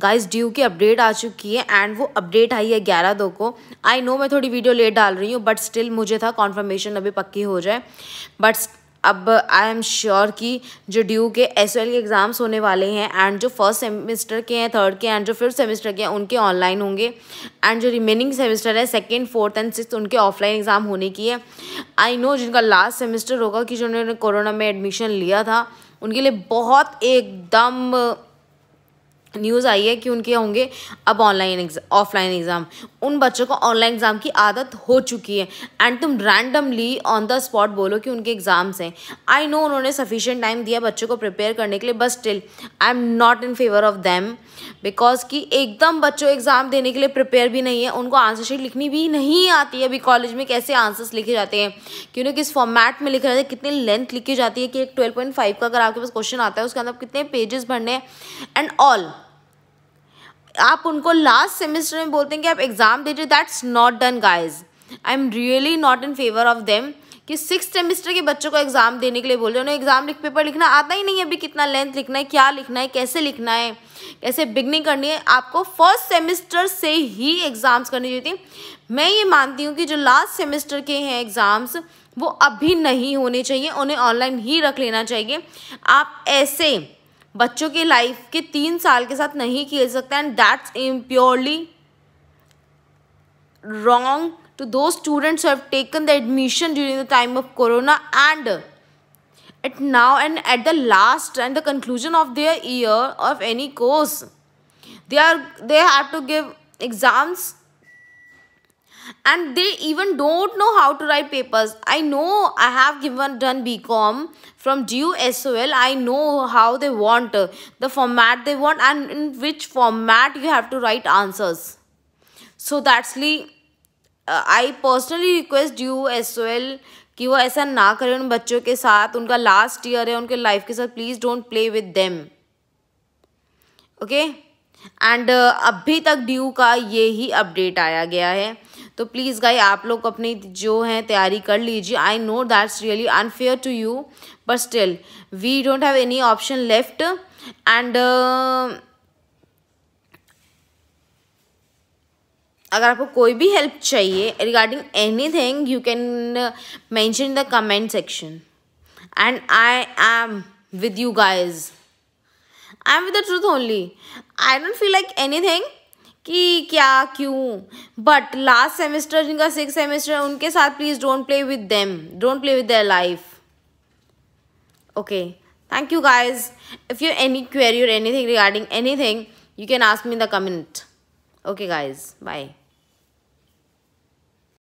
guys DU की update आ चुकी है एंड वो अपडेट आई है ग्यारह दो को आई नो मैं थोड़ी वीडियो लेट डाल रही हूँ बट स्टिल मुझे था कॉन्फर्मेशन अभी पक्की हो जाए बट अब आई एम श्योर कि जो ड्यू के एस के एग्ज़ाम्स होने वाले हैं एंड जो फर्स्ट सेमेस्टर के हैं थर्ड के एंड जो फिफ्थ सेमेस्टर के हैं उनके ऑनलाइन होंगे एंड जो रिमेनिंग सेमेस्टर है सेकेंड फोर्थ एंड सिक्स उनके ऑफलाइन एग्ज़ाम होने की है आई नो जिनका लास्ट सेमेस्टर होगा कि जिन्होंने कोरोना में एडमिशन लिया था उनके लिए बहुत एकदम न्यूज़ आई है कि उनके होंगे अब ऑनलाइन ऑफलाइन एग्ज़ाम उन बच्चों को ऑनलाइन एग्ज़ाम की आदत हो चुकी है एंड तुम रैंडमली ऑन द स्पॉट बोलो कि उनके एग्ज़ाम्स हैं आई नो उन्होंने सफिशेंट टाइम दिया बच्चों को प्रिपेयर करने के लिए but still I am not in favour of them because कि एकदम बच्चों एग्ज़ाम देने के लिए प्रिपेयर भी नहीं है उनको आंसर शीट लिखनी भी नहीं आती है अभी कॉलेज में कैसे आंसर्स लिखे जाते हैं कि उन्हें किस फॉर्मेट में लिखे जाते हैं कितनी लेंथ लिखी जाती है कि एक ट्वेल्व पॉइंट फाइव का अगर आपके पास क्वेश्चन आता है उसके अंदर कितने पेजेस भरने हैं एंड ऑल आप उनको लास्ट सेमेस्टर में बोलते हैं कि आप एग्ज़ाम दे रहे that's not done guys I am really not in favour of them कि सिक्स सेमेस्टर के बच्चों को एग्ज़ाम देने के लिए बोल रहे हैं उन्हें एग्ज़ाम लिख पेपर लिखना आता ही नहीं है अभी कितना लेंथ लिखना है क्या लिखना है कैसे लिखना है कैसे बिगनिंग करनी है आपको फर्स्ट सेमेस्टर से ही एग्ज़ाम्स करनी चाहिए थी मैं ये मानती हूँ कि जो लास्ट सेमेस्टर के हैं एग्ज़ाम्स वो अभी नहीं होने चाहिए उन्हें ऑनलाइन ही रख लेना चाहिए आप ऐसे बच्चों के लाइफ के तीन साल के साथ नहीं खेल सकता and that's um purely wrong to दो students have taken the admission during the time of corona and at now and at the last and the conclusion of their year of any course they are they have to give exams and they even don't know how to write papers i know i have given done bcom from du sol i know how they want the format they want and in which format you have to write answers so that's ली I personally request DU S कि वो ऐसा ना करें उन बच्चों के साथ उनका लास्ट ईयर है उनके लाइफ के साथ please don't play with them okay and अभी तक ड्यू का ये ही अपडेट आया गया है तो प्लीज़ गाई आप लोग अपनी जो है तैयारी कर लीजिए I know that's really unfair to you but still we don't have any option left and अगर आपको कोई भी हेल्प चाहिए regarding anything you can mention the comment section and I am with you guys I am with the truth only I don't feel like anything कि क्या क्यों but last semester जिनका six semester है उनके साथ please don't play with them don't play with their life okay thank you guys if you any query और anything regarding anything you can ask me in the comment okay guys bye